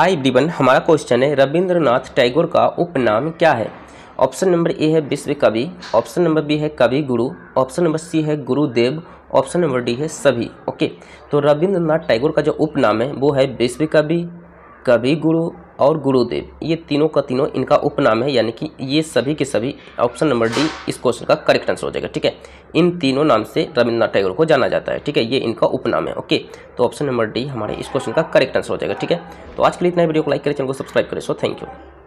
hi everyone हमारा question है रविंद्रनाथ टैगोर का उपनाम क्या है ऑप्शन नंबर ए है विश्व कवि ऑप्शन नंबर बी है कवि गुरु ऑप्शन नंबर सी है गुरुदेव ऑप्शन नंबर डी है सभी ओके तो रविंद्रनाथ टैगोर का जो उपनाम है वो है विश्व कवि कवि गुरु और गुरुदेव ये तीनों का तीनों इनका उपनाम है यानी कि ये सभी के सभी ऑप्शन नंबर डी इस क्वेश्चन का करेक्ट आंसर हो जाएगा ठीक है इन तीनों नाम से रविन्द्रनाथ टैगोर को जाना जाता है ठीक है ये इनका उपनाम है ओके तो ऑप्शन नंबर डी हमारे इस क्वेश्चन का करेक्ट आंसर हो जाएगा ठीक है तो आज के लिए इतना वीडियो को लाइक करें चैनल को सब्सक्राइब करें सो थैंक यू